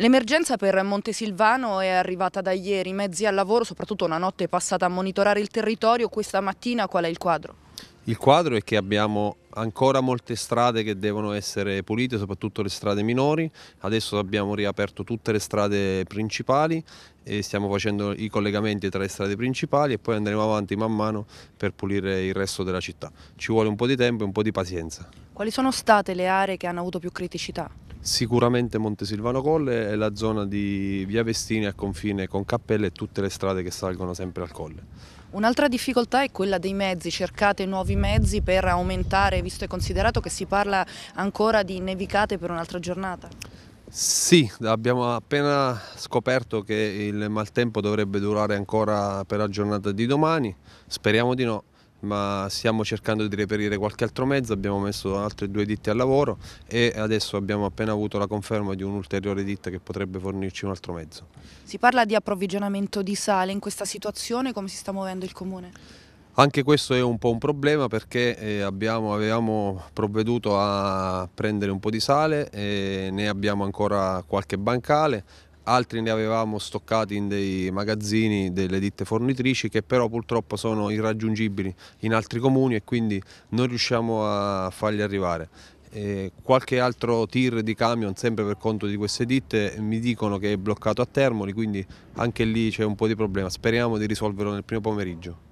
L'emergenza per Montesilvano è arrivata da ieri, mezzi al lavoro, soprattutto una notte passata a monitorare il territorio, questa mattina qual è il quadro? Il quadro è che abbiamo ancora molte strade che devono essere pulite, soprattutto le strade minori, adesso abbiamo riaperto tutte le strade principali e stiamo facendo i collegamenti tra le strade principali e poi andremo avanti man mano per pulire il resto della città. Ci vuole un po' di tempo e un po' di pazienza. Quali sono state le aree che hanno avuto più criticità? Sicuramente Montesilvano Colle e la zona di Via Vestini a confine con Cappelle e tutte le strade che salgono sempre al colle. Un'altra difficoltà è quella dei mezzi, cercate nuovi mezzi per aumentare, visto e considerato che si parla ancora di nevicate per un'altra giornata? Sì, abbiamo appena scoperto che il maltempo dovrebbe durare ancora per la giornata di domani, speriamo di no ma stiamo cercando di reperire qualche altro mezzo, abbiamo messo altre due ditte al lavoro e adesso abbiamo appena avuto la conferma di un'ulteriore ditta che potrebbe fornirci un altro mezzo. Si parla di approvvigionamento di sale, in questa situazione come si sta muovendo il Comune? Anche questo è un po' un problema perché eh, abbiamo, avevamo provveduto a prendere un po' di sale, ne abbiamo ancora qualche bancale, altri ne avevamo stoccati in dei magazzini delle ditte fornitrici che però purtroppo sono irraggiungibili in altri comuni e quindi non riusciamo a farli arrivare. E qualche altro tir di camion sempre per conto di queste ditte mi dicono che è bloccato a Termoli quindi anche lì c'è un po' di problema, speriamo di risolverlo nel primo pomeriggio.